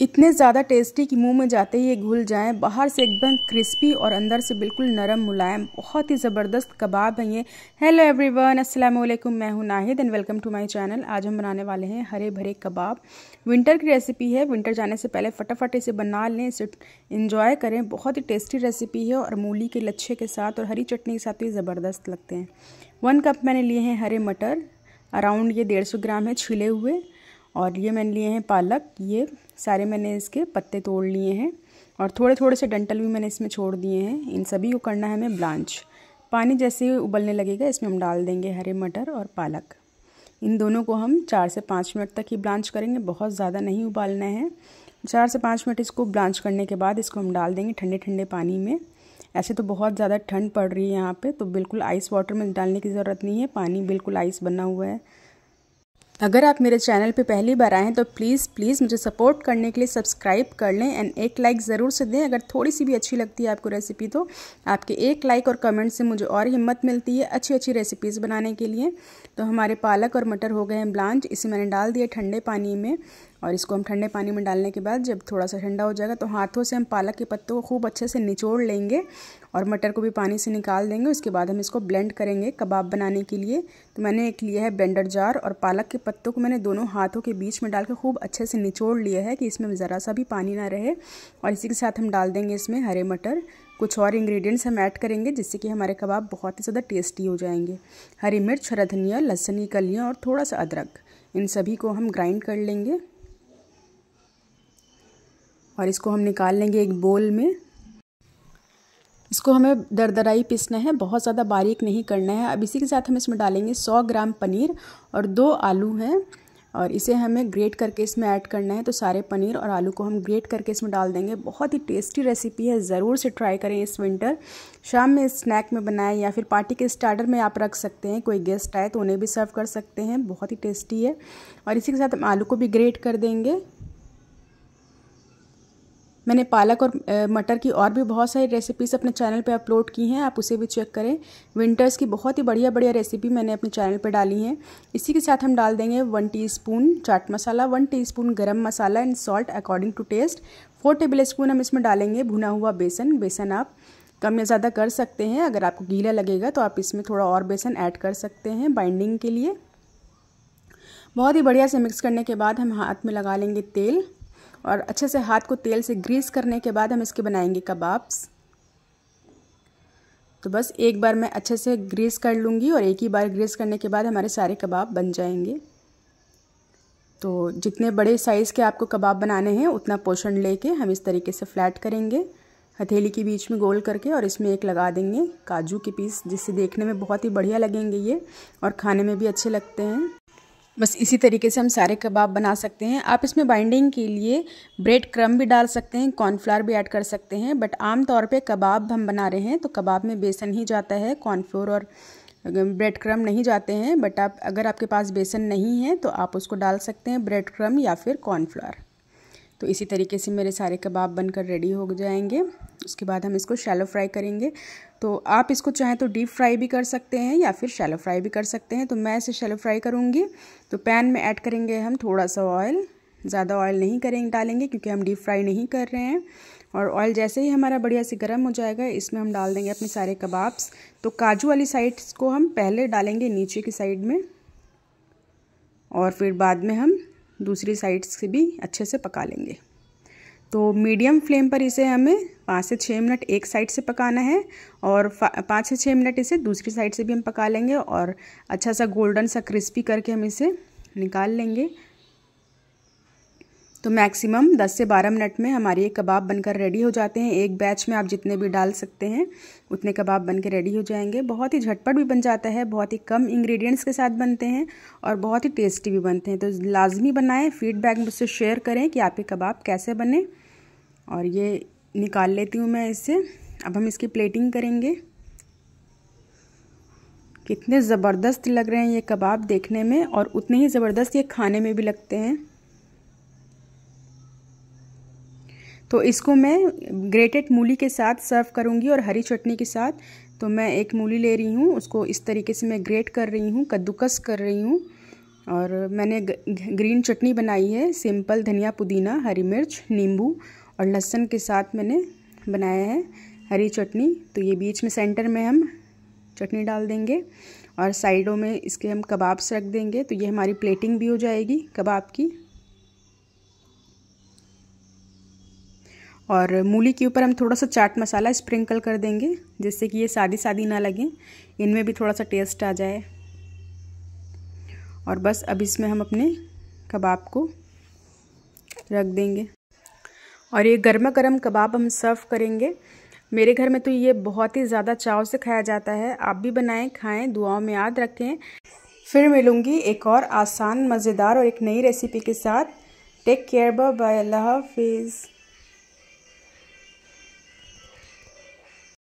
इतने ज़्यादा टेस्टी कि मुंह में जाते ही ये घुल जाएं बाहर से एकदम क्रिस्पी और अंदर से बिल्कुल नरम मुलायम बहुत ही ज़बरदस्त कबाब हैं ये हेलो एवरीवन अस्सलाम वालेकुम मैं हूं Nahid and welcome to my channel आज हम बनाने वाले हैं हरे भरे कबाब विंटर की रेसिपी है विंटर जाने से पहले फटाफट इसे बना लें इसे इन्जॉय करें बहुत ही टेस्टी रेसिपी है और मूली के लच्छे के साथ और हरी चटनी के साथ भी ज़बरदस्त लगते हैं वन कप मैंने लिए हैं हरे मटर अराउंड ये डेढ़ ग्राम है छिले हुए और ये मैंने लिए हैं पालक ये सारे मैंने इसके पत्ते तोड़ लिए हैं और थोड़े थोड़े से डंटल भी मैंने इसमें छोड़ दिए हैं इन सभी को करना है हमें ब्लांच पानी जैसे ही उबलने लगेगा इसमें हम डाल देंगे हरे मटर और पालक इन दोनों को हम चार से पाँच मिनट तक ही ब्लांच करेंगे बहुत ज़्यादा नहीं उबालना है चार से पाँच मिनट इसको ब्लांच करने के बाद इसको हम डाल देंगे ठंडे ठंडे पानी में ऐसे तो बहुत ज़्यादा ठंड पड़ रही है यहाँ पे तो बिल्कुल आइस वाटर में डालने की ज़रूरत नहीं है पानी बिल्कुल आइस बना हुआ है अगर आप मेरे चैनल पे पहली बार आएँ तो प्लीज़ प्लीज़ मुझे सपोर्ट करने के लिए सब्सक्राइब कर लें एंड एक लाइक ज़रूर से दें अगर थोड़ी सी भी अच्छी लगती है आपको रेसिपी तो आपके एक लाइक और कमेंट से मुझे और हिम्मत मिलती है अच्छी अच्छी रेसिपीज़ बनाने के लिए तो हमारे पालक और मटर हो गए हैं ब्लांच इसे मैंने डाल दिया ठंडे पानी में और इसको हम ठंडे पानी में डालने के बाद जब थोड़ा सा ठंडा हो जाएगा तो हाथों से हम पालक के पत्तों को खूब अच्छे से निचोड़ लेंगे और मटर को भी पानी से निकाल देंगे उसके बाद हम इसको ब्लेंड करेंगे कबाब बनाने के लिए तो मैंने एक लिया है ब्लेंडर जार और पालक के पत्तों को मैंने दोनों हाथों के बीच में डाल के खूब अच्छे से निचोड़ लिया है कि इसमें ज़रा सा भी पानी ना रहे और इसी के साथ हम डाल देंगे इसमें हरे मटर कुछ और इंग्रेडिएंट्स हम ऐड करेंगे जिससे कि हमारे कबाब बहुत ही ज़्यादा टेस्टी हो जाएंगे हरी मिर्च हरा धनिया लहसुन की कलियाँ और थोड़ा सा अदरक इन सभी को हम ग्राइंड कर लेंगे और इसको हम निकाल लेंगे एक बोल में इसको हमें दरदराई पीसना है बहुत ज़्यादा बारीक नहीं करना है अब इसी के साथ हम इसमें डालेंगे 100 ग्राम पनीर और दो आलू हैं और इसे हमें ग्रेट करके इसमें ऐड करना है तो सारे पनीर और आलू को हम ग्रेट करके इसमें डाल देंगे बहुत ही टेस्टी रेसिपी है ज़रूर से ट्राई करें इस विंटर शाम में स्नैक में बनाएं या फिर पार्टी के स्टार्टर में आप रख सकते हैं कोई गेस्ट आए तो उन्हें भी सर्व कर सकते हैं बहुत ही टेस्टी है और इसी के साथ हम आलू को भी ग्रेट कर देंगे मैंने पालक और मटर की और भी बहुत सारी रेसिपीज़ अपने चैनल पे अपलोड की हैं आप उसे भी चेक करें विंटर्स की बहुत ही बढ़िया बढ़िया रेसिपी मैंने अपने चैनल पे डाली हैं इसी के साथ हम डाल देंगे one teaspoon chaat masala one teaspoon garam masala and salt according to taste four tablespoon हम इसमें डालेंगे भुना हुआ बेसन बेसन आप कम या ज़्यादा कर सकते हैं अगर आपको गीला लगेगा तो आप इसमें थोड़ा और बेसन ऐड कर सकते हैं बाइंडिंग के लिए बहुत ही बढ़िया से मिक्स करने के बाद हम हाथ में लगा लेंगे तेल और अच्छे से हाथ को तेल से ग्रीस करने के बाद हम इसके बनाएंगे कबाब्स तो बस एक बार मैं अच्छे से ग्रीस कर लूँगी और एक ही बार ग्रीस करने के बाद हमारे सारे कबाब बन जाएंगे तो जितने बड़े साइज़ के आपको कबाब बनाने हैं उतना पोषण लेके हम इस तरीके से फ्लैट करेंगे हथेली के बीच में गोल करके और इसमें एक लगा देंगे काजू के पीस जिससे देखने में बहुत ही बढ़िया लगेंगे ये और खाने में भी अच्छे लगते हैं बस इसी तरीके से हम सारे कबाब बना सकते हैं आप इसमें बाइंडिंग के लिए ब्रेड क्रम भी डाल सकते हैं कॉर्नफ्लावर भी ऐड कर सकते हैं बट आमतौर पे कबाब हम बना रहे हैं तो कबाब में बेसन ही जाता है कॉर्नफ्लोर और ब्रेड क्रम नहीं जाते हैं बट आप अगर आपके पास बेसन नहीं है तो आप उसको डाल सकते हैं ब्रेड क्रम या फिर कॉर्नफ्लावर तो इसी तरीके से मेरे सारे कबाब बनकर रेडी हो जाएंगे उसके बाद हम इसको शैलो फ्राई करेंगे तो आप इसको चाहें तो डीप फ्राई भी कर सकते हैं या फिर शैलो फ्राई भी कर सकते हैं तो मैं इसे शैलो फ्राई करूँगी तो पैन में ऐड करेंगे हम थोड़ा सा ऑयल ज़्यादा ऑयल नहीं करेंगे डालेंगे क्योंकि हम डीप फ्राई नहीं कर रहे हैं और ऑयल जैसे ही हमारा बढ़िया से गर्म हो जाएगा इसमें हम डाल देंगे अपने सारे कबाब्स तो काजू वाली साइड्स को हम पहले डालेंगे नीचे की साइड में और फिर बाद में हम दूसरी साइड से भी अच्छे से पका लेंगे तो मीडियम फ्लेम पर इसे हमें पाँच से छः मिनट एक साइड से पकाना है और पाँच से छः मिनट इसे दूसरी साइड से भी हम पका लेंगे और अच्छा सा गोल्डन सा क्रिस्पी करके हम इसे निकाल लेंगे तो मैक्सिमम 10 से 12 मिनट में हमारे ये कबाब बनकर रेडी हो जाते हैं एक बैच में आप जितने भी डाल सकते हैं उतने कबाब बन के रेडी हो जाएंगे बहुत ही झटपट भी बन जाता है बहुत ही कम इंग्रेडिएंट्स के साथ बनते हैं और बहुत ही टेस्टी भी बनते हैं तो लाजमी बनाएं फीडबैक मुझसे शेयर करें कि आपके कबाब कैसे बने और ये निकाल लेती हूँ मैं इससे अब हम इसकी प्लेटिंग करेंगे कितने ज़बरदस्त लग रहे हैं ये कबाब देखने में और उतने ही ज़बरदस्त ये खाने में भी लगते हैं तो इसको मैं ग्रेटेड मूली के साथ सर्व करूँगी और हरी चटनी के साथ तो मैं एक मूली ले रही हूँ उसको इस तरीके से मैं ग्रेट कर रही हूँ कद्दूकस कर रही हूँ और मैंने ग्रीन चटनी बनाई है सिंपल धनिया पुदीना हरी मिर्च नींबू और लहसुन के साथ मैंने बनाया है हरी चटनी तो ये बीच में सेंटर में हम चटनी डाल देंगे और साइडों में इसके हम कबाब्स रख देंगे तो ये हमारी प्लेटिंग भी हो जाएगी कबाब की और मूली के ऊपर हम थोड़ा सा चाट मसाला स्प्रिंकल कर देंगे जिससे कि ये सादी सादी ना लगे इनमें भी थोड़ा सा टेस्ट आ जाए और बस अब इसमें हम अपने कबाब को रख देंगे और ये गर्मा गर्म कबाब हम सर्व करेंगे मेरे घर में तो ये बहुत ही ज़्यादा चाव से खाया जाता है आप भी बनाएं खाएं दुआओं में याद रखें फिर मिलूँगी एक और आसान मज़ेदार और एक नई रेसिपी के साथ टेक केयर बाय अल्लाह हाफिज़